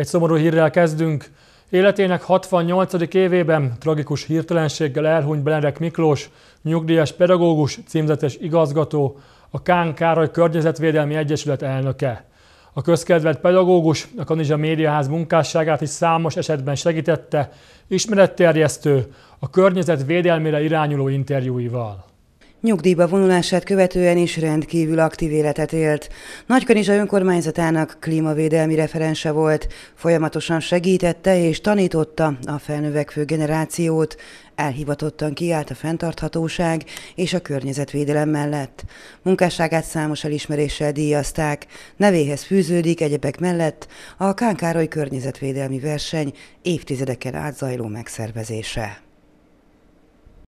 Egy szomorú hírrel kezdünk. Életének 68. évében tragikus hirtelenséggel elhunyt Benedek Miklós, nyugdíjas pedagógus, címzetes igazgató, a Kán Károly Környezetvédelmi Egyesület elnöke. A közkedvelt pedagógus a Kanizsa Médiaház munkásságát is számos esetben segítette, ismeretterjesztő, a környezet védelmére irányuló interjúival. Nyugdíjba vonulását követően is rendkívül aktív életet élt. Nagykanizsa önkormányzatának klímavédelmi referense volt, folyamatosan segítette és tanította a felnövekvő generációt, elhivatottan kiállt a fenntarthatóság és a környezetvédelem mellett. Munkásságát számos elismeréssel díjazták, nevéhez fűződik egyebek mellett a Kánkároly környezetvédelmi verseny évtizedeken át zajló megszervezése.